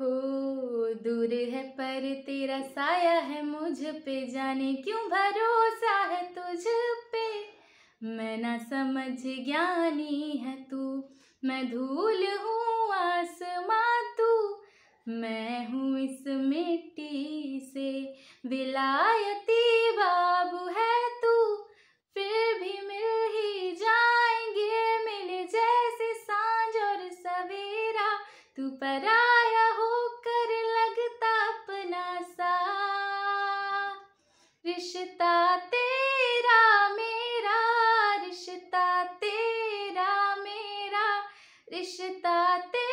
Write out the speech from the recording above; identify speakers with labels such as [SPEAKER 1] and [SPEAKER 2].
[SPEAKER 1] हो दूर है पर तेरा साया है मुझ पे जाने क्यों भरोसा है तुझ पे मैं ना समझ ज्ञानी है तू मैं धूल हूँ आसमां तू मैं हूँ इस मिट्टी से विलायती बाबू है तू फिर भी मिल ही जाएंगे मिल जैसे सांझ और सवेरा तू पराया रिश्ता तेरा मेरा रिश्ता तेरा मेरा रिश्ता तेरा